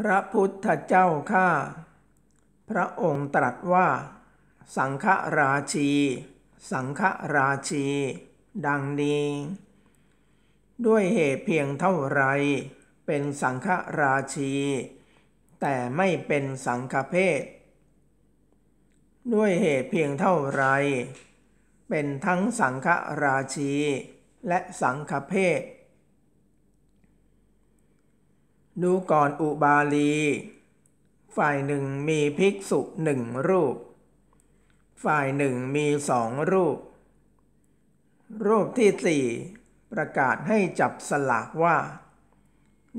พระพุทธเจ้าข้า พระองค์ตรัสว่า สังฆราชี สังฆราชี ดังนี้ ด้วยเหตุเพียงเท่าไรเป็นสังฆราชี แต่ไม่เป็นสังฆเพศด้วยเหตุเพียงเท่าไรเป็นทั้งสังฆราชีและสังฆเพศดูก่อนอุบาลี ฝ่ายหนึ่งมีภิกษุหนึ่งรูป ฝ่ายหนึ่งมีสองรูป รูปที่สี่ประกาศให้จับสลากว่า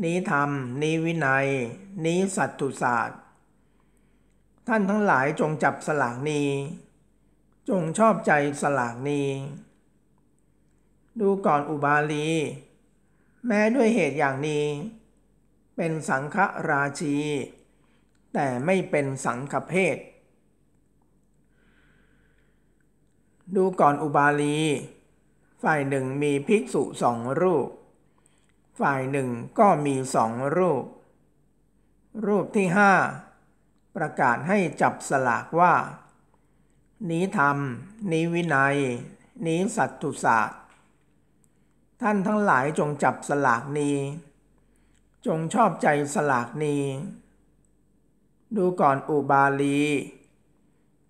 นี้ธรรม นี้วินัย นี้สัตตุศาสตร์ ท่านทั้งหลายจงจับสลากนี้ จงชอบใจสลากนี้ ดูก่อนอุบาลี แม้ด้วยเหตุอย่างนี้เป็นสังฆราชี แต่ไม่เป็นสังฆเพศดูก่อนอุบาลี ฝ่ายหนึ่งมีภิกษุสองรูป ฝ่ายหนึ่งก็มีสองรูป รูปที่ห้าประกาศให้จับสลากว่า นี้ธรรม นี้วินัย นี้สัตตุศาสตร์ท่านทั้งหลายจงจับสลากนี้จงชอบใจสลากนี้ ดูก่อนอุบาลี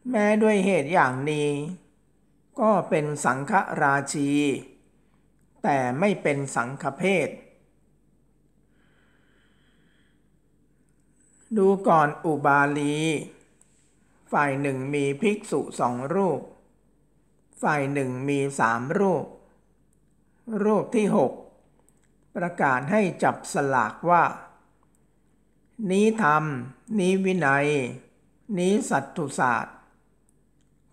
แม้ด้วยเหตุอย่างนี้ ก็เป็นสังฆราชี แต่ไม่เป็นสังฆเพศ ดูก่อนอุบาลี ฝ่ายหนึ่งมีภิกษุสองรูป ฝ่ายหนึ่งมีสามรูป รูปที่หกประกาศให้จับสลากว่า นี้ธรรม นี้วินัย นี้สัตตุศาสตร์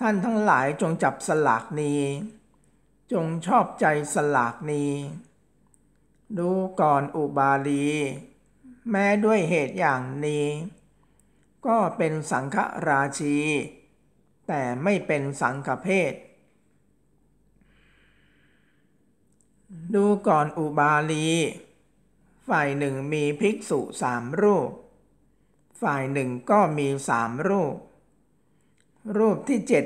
ท่านทั้งหลายจงจับสลากนี้ จงชอบใจสลากนี้ ดูก่อนอุบาลี แม้ด้วยเหตุอย่างนี้ ก็เป็นสังฆราชี แต่ไม่เป็นสังฆเพศดูก่อนอุบาลี ฝ่ายหนึ่งมีภิกษุสามรูป ฝ่ายหนึ่งก็มีสามรูป รูปที่เจ็ด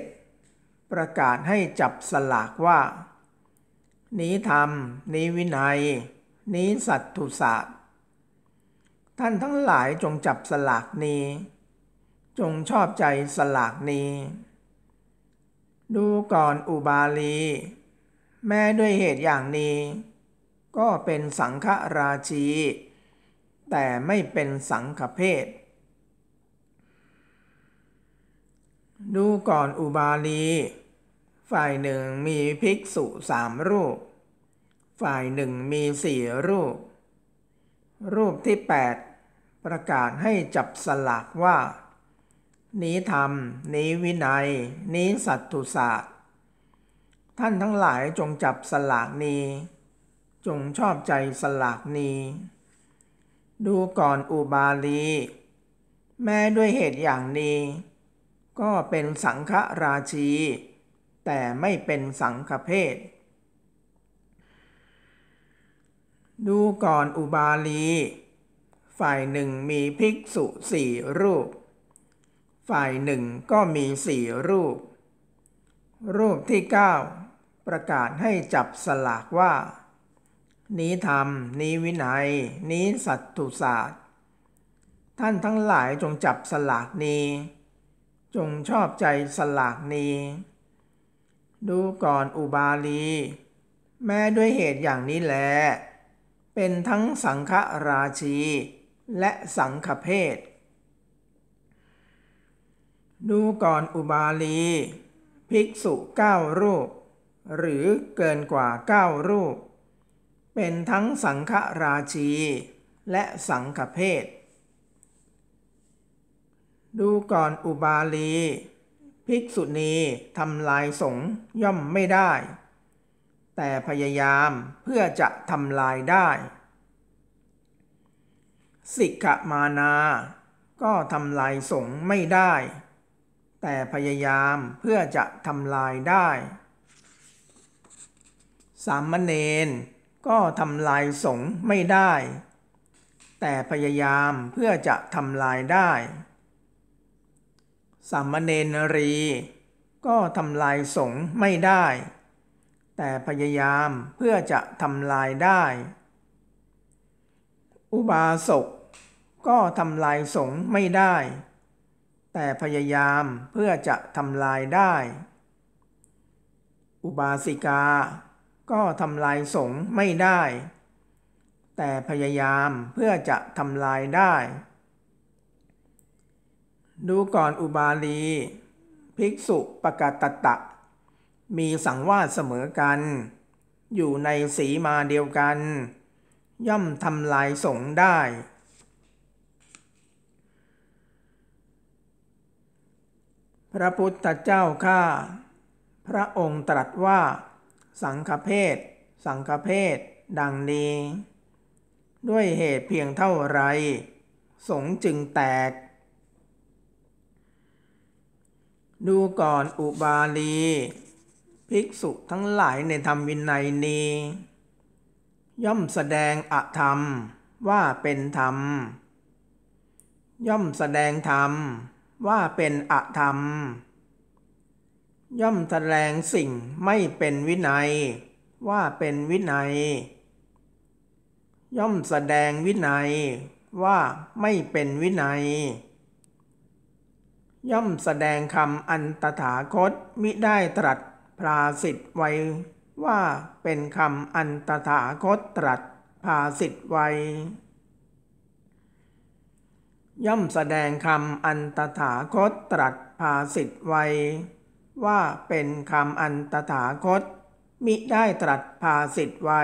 ประกาศให้จับสลากว่า นี้ธรรม นี้วินัย นี้สัตถุศาสตร์ท่านทั้งหลายจงจับสลากนี้ จงชอบใจสลากนี้ ดูก่อนอุบาลีแม้ด้วยเหตุอย่างนี้ก็เป็นสังฆราชีแต่ไม่เป็นสังฆเพศดูก่อนอุบาลี ฝ่ายหนึ่งมีภิกษุสามรูป ฝ่ายหนึ่งมีสี่รูป รูปที่ 8 ประกาศให้จับสลากว่า นี้ธรรม นี้วินัย นี้สัตตุศาสตร์ท่านทั้งหลายจงจับสลากนี้ จงชอบใจสลากนี้ ดูก่อนอุบาลี แม้ด้วยเหตุอย่างนี้ ก็เป็นสังฆราชี แต่ไม่เป็นสังฆเพศ ดูก่อนอุบาลี ฝ่ายหนึ่งมีภิกษุสี่รูป ฝ่ายหนึ่งก็มีสี่รูป รูปที่เก้าประกาศให้จับสลากว่า นี้ธรรม นี้วินัยนี้สัตตุศาสตร์ ท่านทั้งหลายจงจับสลากนี้ จงชอบใจสลากนี้ ดูก่อนอุบาลี แม้ด้วยเหตุอย่างนี้แล เป็นทั้งสังฆราชี และสังฆเพศดูก่อนอุบาลี ภิกษุเก้ารูปหรือเกินกว่า 9 รูป เป็นทั้งสังฆราชีและสังฆเพศดูก่อนอุบาลี ภิกษุณีทำลายสงย่อมไม่ได้ แต่พยายามเพื่อจะทำลายได้สิกขมานา ก็ทำลายสงไม่ได้ แต่พยายามเพื่อจะทำลายได้สามเณรก็ทำลายสงไม่ได้ แต่พยายามเพื่อจะทำลายได้สามเณรี ก็ทำลายสงไม่ได้ แต่พยายามเพื่อจะทำลายได้ อุบาสก ก็ทำลายสงไม่ได้ แต่พยายามเพื่อจะทำลายได้ อุบาสิกาก็ทำลายสงฆ์ไม่ได้ แต่พยายามเพื่อจะทำลายได้ ดูก่อนอุบาลี ภิกษุปกตตะ มีสังวาสเสมอกัน อยู่ในสีมาเดียวกัน ย่อมทำลายสงฆ์ได้ พระพุทธเจ้าข้าพระองค์ตรัสว่าสังฆเพศสังฆเพศดังนี้ ด้วยเหตุเพียงเท่าไร สงจึงแตก ดูก่อนอุบาลี ภิกษุทั้งหลายในธรรมวินัยนี้ ย่อมแสดงอธรรม ว่าเป็นธรรม ย่อมแสดงธรรม ว่าเป็นอธรรมย่อมแสดงสิ่งไม่เป็นวินัย ว่าเป็นวินัย ย่อมแสดงวินัยว่าไม่เป็นวินัย ย่อมแสดงคำอันตถาคตมิได้ตรัสพลาสิทธ์ไว้ ว่าเป็นคำอันตถาคตตรัสพาสิทธ์ไว้ ย่อมแสดงคำอันตถาคตตรัสพาสิทธ์ไว้ว่าเป็นคำอันตถาคต มิได้ตรัสภาสิทธไว้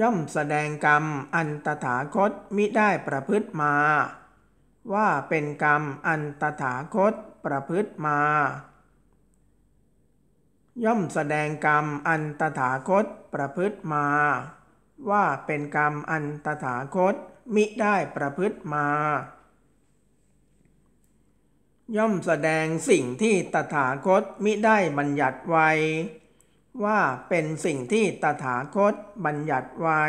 ย่อมแสดงกรรมอันตถาคตมิได้ประพฤติมา ว่าเป็นกรรมอันตถาคตประพฤติมา ย่อมแสดงกรรมอันตถาคตประพฤติมา ว่าเป็นกรรมอันตถาคตมิได้ประพฤติมาย่อมแสดงสิ่งที่ตถาคตมิได้บัญญัติไว้ ว่าเป็นสิ่งที่ตถาคตบัญญัติไว้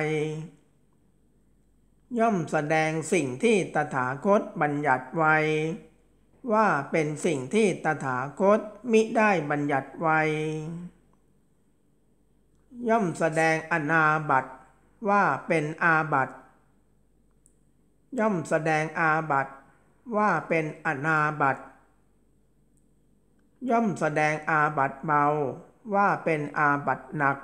ย่อมแสดงสิ่งที่ตถาคตบัญญัติไว้ ว่าเป็นสิ่งที่ตถาคตมิได้บัญญัติไว้ ย่อมแสดงอนาบัตว่าเป็นอาบัตย่อมแสดงอาบัติว่าเป็นอนาบัตย่อมแสดงอาบัตเบา ว่าเป็นอาบัตหนัก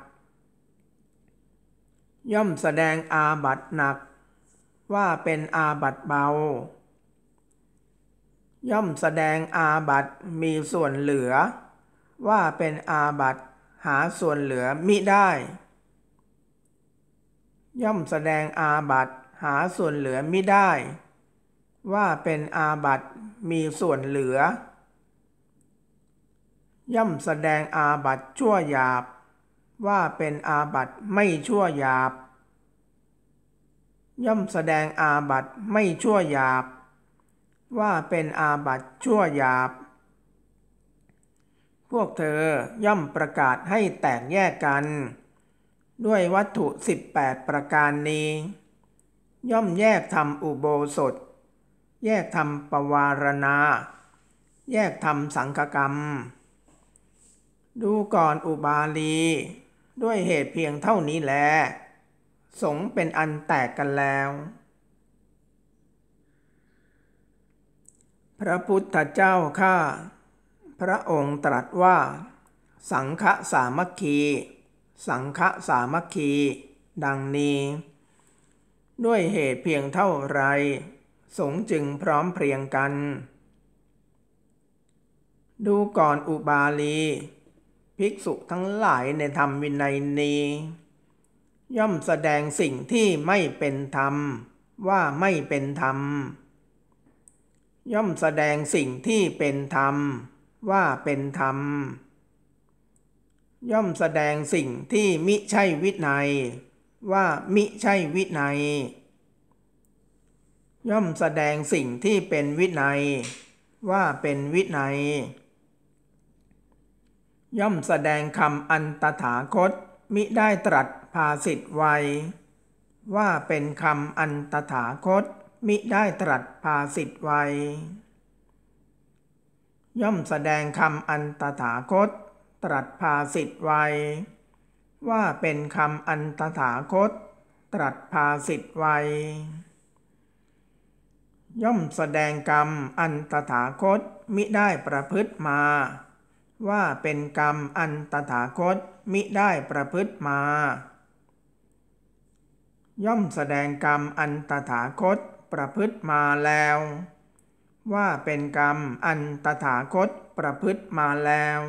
ย่อมแสดงอาบัตหนัก ว่าเป็นอาบัตเบา ย่อมแสดงอาบัตมีส่วนเหลือ ว่าเป็นอาบัตหาส่วนเหลือมิได้ ย่อมแสดงอาบัตหาส่วนเหลือมิได้ว่าเป็นอาบัตมีส่วนเหลือ ย่อมแสดงอาบัตชั่วหยาบ ว่าเป็นอาบัตไม่ชั่วหยาบ ย่อมแสดงอาบัตไม่ชั่วหยาบ ว่าเป็นอาบัตชั่วหยาบ พวกเธอย่อมประกาศให้แตกแยกกัน ด้วยวัตถุ 18 ประการนี้ ย่อมแยกทำอุโบสถแยกธรรมปวารณาแยกธรรมสังฆกรรม ดูก่อนอุบาลี ด้วยเหตุเพียงเท่านี้แลสงเป็นอันแตกกันแล้ว พระพุทธเจ้าข้าพระองค์ตรัสว่า สังฆสามัคคี สังฆสามัคคี ดังนี้ ด้วยเหตุเพียงเท่าไรสงจึงพร้อมเพรียงกัน ดูก่อนอุบาลี ภิกษุทั้งหลายในธรรมวินัยนี้ย่อมแสดงสิ่งที่ไม่เป็นธรรม ว่าไม่เป็นธรรม ย่อมแสดงสิ่งที่เป็นธรรม ว่าเป็นธรรม ย่อมแสดงสิ่งที่มิใช่วินัย ว่ามิใช่วินัยย่อมแสดงสิ่งที่เป็นวินัย ว่าเป็นวินัย ย่อมแสดงคำอันตถาคตมิได้ตรัสภาสิทธไวว่าเป็นคำอันตถาคตมิได้ตรัสภาสิทธไวย่อมแสดงคำอันตถาคตตรัสภาสิทธไวว่าเป็นคำอันตถาคตตรัสภาสิทธไวย่อมแสดงกรรมอันตถาคต มิได้ประพฤติมา ว่าเป็นกรรมอันตถาคต มิได้ประพฤติมา ย่อมแสดงกรรมอันตถาคตประพฤติมาแล้ว ว่าเป็นกรรมอันตถาคตประพฤติมาแล้ว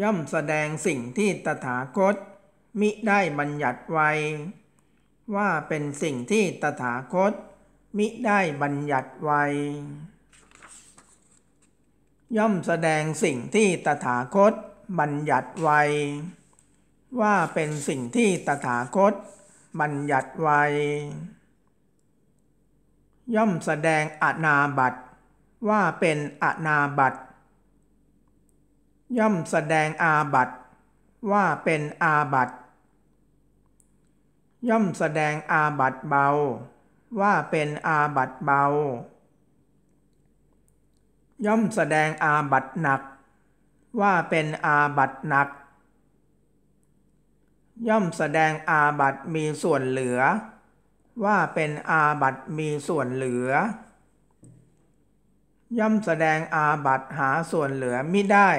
ย่อมแสดงสิ่งที่ตถาคต มิได้บัญญัติไว้ว่าเป็นสิ่งที่ตถาคต มิได้บัญญัติไว้ย่อมแสดงสิ่งที่ตถาคต บัญญัติไว้ว่าเป็นสิ่งที่ตถาคต บัญญัติไว้ย่อมแสดงอนาบัตว่าเป็นอนาบัตย่อมแสดงอาบัตว่าเป็นอาบัติย่อมแสดงอาบัตเบา ว่าเป็นอาบัตเบา ย่อมแสดงอาบัตหนัก ว่าเป็นอาบัตหนัก ย่อมแสดงอาบัตมีส่วนเหลือ ว่าเป็นอาบัตมีส่วนเหลือ ย่อมแสดงอาบัตหาส่วนเหลือมิได้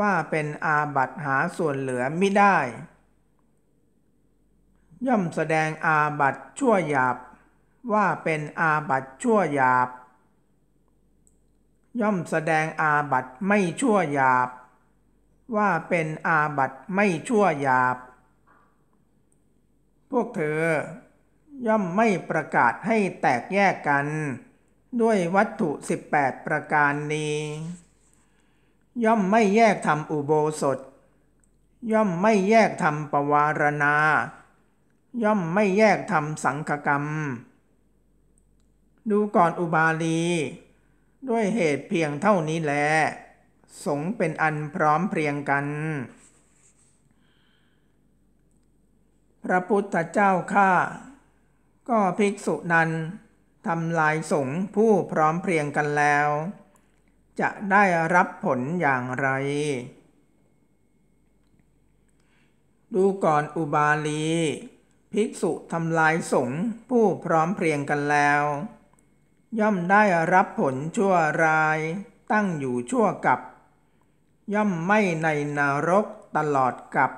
ว่าเป็นอาบัตหาส่วนเหลือมิได้ย่อมแสดงอาบัตชั่วหยาบ ว่าเป็นอาบัตชั่วหยาบ ย่อมแสดงอาบัตไม่ชั่วหยาบ ว่าเป็นอาบัตไม่ชั่วหยาบ พวกเธอย่อมไม่ประกาศให้แตกแยกกัน ด้วยวัตถุ 18 ประการนี้ ย่อมไม่แยกทำอุโบสถ ย่อมไม่แยกทำปวารณาย่อมไม่แยกทำสังฆกรรม ดูก่อนอุบาลี ด้วยเหตุเพียงเท่านี้แล สงเป็นอันพร้อมเพียงกัน พระพุทธเจ้าข้าก็ภิกษุนั้นทำลายสงผู้พร้อมเพียงกันแล้ว จะได้รับผลอย่างไร ดูก่อนอุบาลีภิกษุทำลายสงฆ์ผู้พร้อมเพรียงกันแล้ว ย่อมได้รับผลชั่วร้ายตั้งอยู่ชั่วกับ ย่อมไม่ในนรกตลอดกับ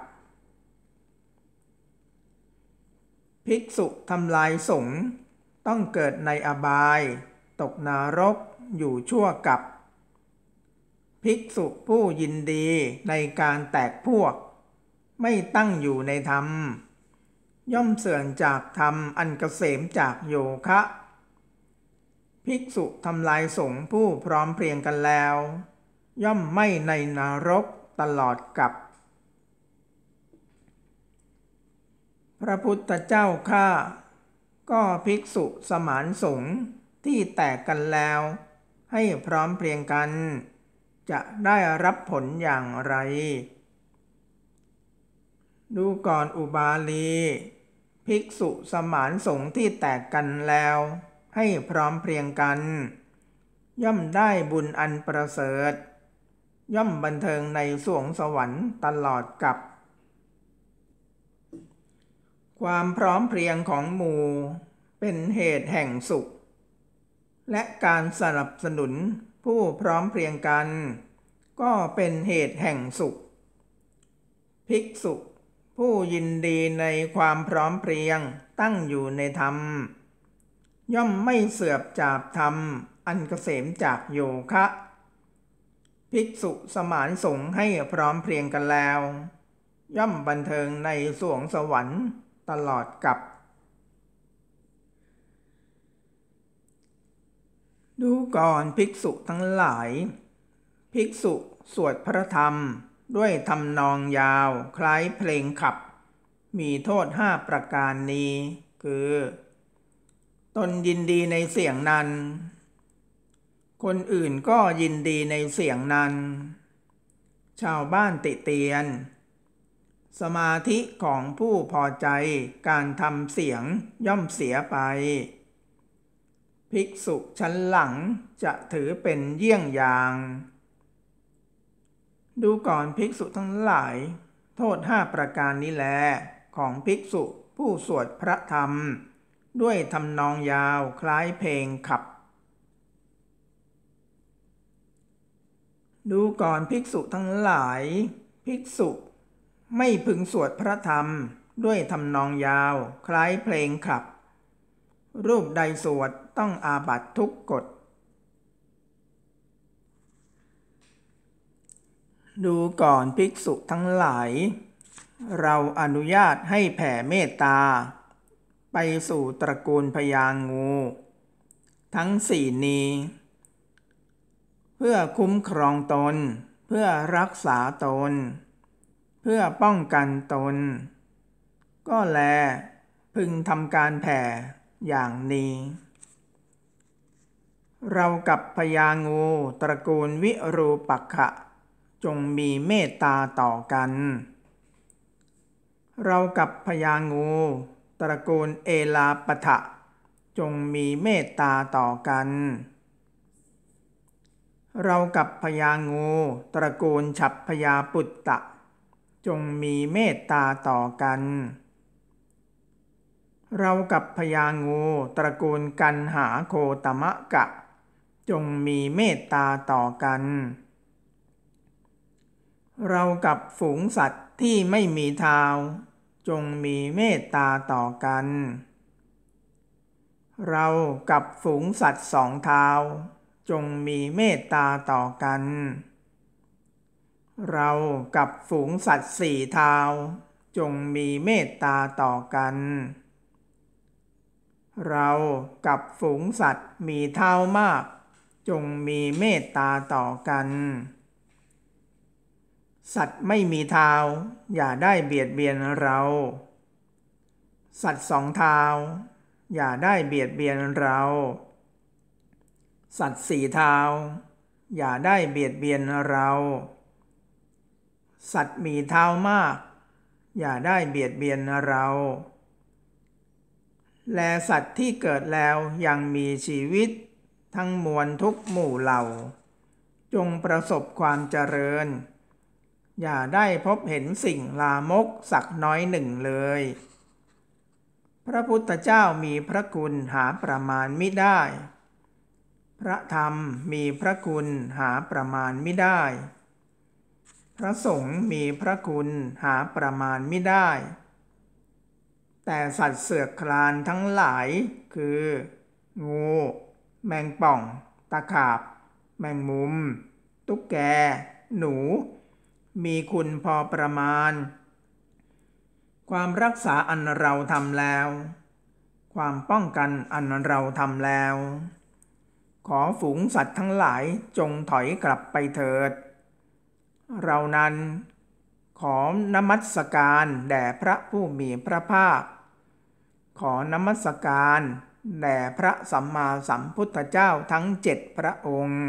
ภิกษุทำลายสงฆ์ต้องเกิดในอบาย ตกนรกอยู่ชั่วกับ ภิกษุผู้ยินดีในการแตกพวก ไม่ตั้งอยู่ในธรรมย่อมเสื่อมจากธรรมอันกเกษมจากโยคะ ภิกษุทำลายสงผู้พร้อมเพรียงกันแล้ว ย่อมไม่ในนรกตลอดกับ พระพุทธเจ้าข้าก็ภิกษุสมานสงที่แตกกันแล้ว ให้พร้อมเพรียงกัน จะได้รับผลอย่างไรดูก่อนอุบาลี ภิกษุสมานสงฆ์ที่แตกกันแล้ว ให้พร้อมเพรียงกัน ย่อมได้บุญอันประเสริฐ ย่อมบันเทิงในสวงสวรรค์ตลอดกับ ความพร้อมเพรียงของหมู่ เป็นเหตุแห่งสุข และการสนับสนุนผู้พร้อมเพรียงกัน ก็เป็นเหตุแห่งสุข ภิกษุผู้ยินดีในความพร้อมเพรียงตั้งอยู่ในธรรม ย่อมไม่เสื่อมจากธรรมอันเกษมจากโยคะ ภิกษุสมานสงให้พร้อมเพรียงกันแล้ว ย่อมบันเทิงในสวงสวรรค์ตลอดกับ ดูก่อนภิกษุทั้งหลาย ภิกษุสวดพระธรรมด้วยทำนองยาว คล้ายเพลงขับ มีโทษห้าประการนี้ คือ ตนยินดีในเสียงนั้น คนอื่นก็ยินดีในเสียงนั้น ชาวบ้านติเตียน สมาธิของผู้พอใจการทำเสียงย่อมเสียไป ภิกษุชั้นหลังจะถือเป็นเยี่ยงอย่างดูก่อนภิกษุทั้งหลาย โทษห้าประการนี้แล ของภิกษุผู้สวดพระธรรม ด้วยทำนองยาวคล้ายเพลงขับ ดูก่อนภิกษุทั้งหลาย ภิกษุ ไม่พึงสวดพระธรรม ด้วยทำนองยาวคล้ายเพลงขับ รูปใดสวดต้องอาบัตทุกกฎดูก่อนภิกษุทั้งหลาย เราอนุญาตให้แผ่เมตตา ไปสู่ตระกูลพญางู ทั้งสี่นี้ เพื่อคุ้มครองตนเพื่อรักษาตน เพื่อป้องกันตน ก็แลพึงทำการแผ่อย่างนี้ เรากับพญางูตระกูลวิรูปักขะจงมีเมตตาต่อกัน เรากับพญางู ตระกูลเอลาปะทะจงมีเมตตาต่อกัน เรากับพญางูตระกูลฉับพญาปุตตะ จงมีเมตตาต่อกัน เรากับพญางูตระกูลกันหาโคตมะกะ จงมีเมตตาต่อกันเรากับฝูงสัตว์ที่ไม่มีเท้าจงมีเมตตาต่อกัน เรากับฝูงสัตว์สองเท้าจงมีเมตตาต่อกัน เรากับฝูงสัตว์สี่เท้าจงมีเมตตาต่อกัน เรากับฝูงสัตว์มีเท้ามาก จงมีเมตตาต่อกันสัตว์ไม่มีเท้าอย่าได้เบียดเบียนเรา สัตว์สองเท้าอย่าได้เบียดเบียนเรา สัตว์สี่เท้าอย่าได้เบียดเบียนเรา สัตว์มีเท้ามาก อย่าได้เบียดเบียนเรา และสัตว์ที่เกิดแล้วยังมีชีวิต ทั้งมวลทุกหมู่เหล่า จงประสบความเจริญอย่าได้พบเห็นสิ่งลามกสักน้อยหนึ่งเลย พระพุทธเจ้ามีพระคุณหาประมาณไม่ได้ พระธรรมมีพระคุณหาประมาณไม่ได้ พระสงฆ์มีพระคุณหาประมาณไม่ได้ แต่สัตว์เสือกคลานทั้งหลายคืองูแมงป่อง ตะขาบ แมงมุม ตุ๊กแก หนูมีคุณพอประมาณ ความรักษาอันเราทำแล้ว ความป้องกันอันเราทำแล้ว ขอฝูงสัตว์ทั้งหลายจงถอยกลับไปเถิด เรานั้นขอนมัสการแด่พระผู้มีพระภาค ขอนมัสการแด่พระสัมมาสัมพุทธเจ้าทั้งเจ็ดพระองค์